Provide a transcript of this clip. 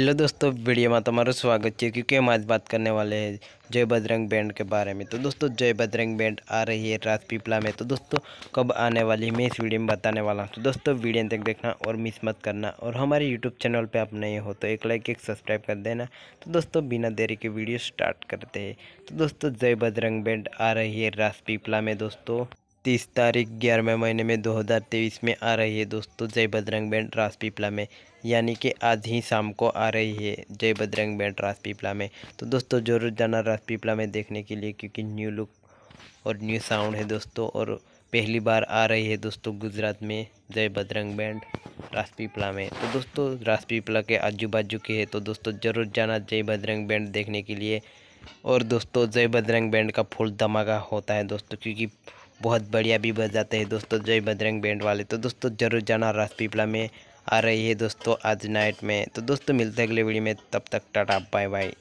hello दोस्तों video में तुम्हारा स्वागत है क्योंकि हम आज बात करने वाले हैं जय बजरंग बैंड के बारे में तो दोस्तों जय बजरंग बैंड आ रही है पीपला में तो दोस्तों कब आने वाली है मैं इस वीडियो में बताने वाला हूँ तो दोस्तों वीडियो तक देखना और मिस मत करना और हमारे यूट्यूब चैनल पे आप नए हो तो एक लाइक एक सब्सक्राइब कर देना तो दोस्तों बिना देरी के वीडियो स्टार्ट करते हैं तो दोस्तों जय बजरंग बैंड आ रही है पीपला में दोस्तों तीस तारीख ग्यारहवें महीने में 2023 में आ रही है दोस्तों जय बजरंग बैंड राजपीपला में यानी कि आज ही शाम को आ रही है जय बजरंग बैंड राजपीपला में तो दोस्तों जरूर जाना राजपीपला में देखने के लिए क्योंकि न्यू लुक और न्यू साउंड है दोस्तों और पहली बार आ रही है दोस्तों गुजरात में जय बजरंग बैंड राजपीपला में तो दोस्तों रासपीपला के आजू बाजू के है तो दोस्तों ज़रूर जाना जय बजरंग बैंड देखने के लिए और दोस्तों जय बजरंग बैंड का फुल धमाका होता है दोस्तों क्योंकि बहुत बढ़िया भी बजाते हैं दोस्तों जय बजरंग बैंड वाले तो दोस्तों जरूर जाना पीपला में आ रही है दोस्तों आज नाइट में तो दोस्तों मिलते हैं अगले वीडियो में तब तक टाटा बाय बाय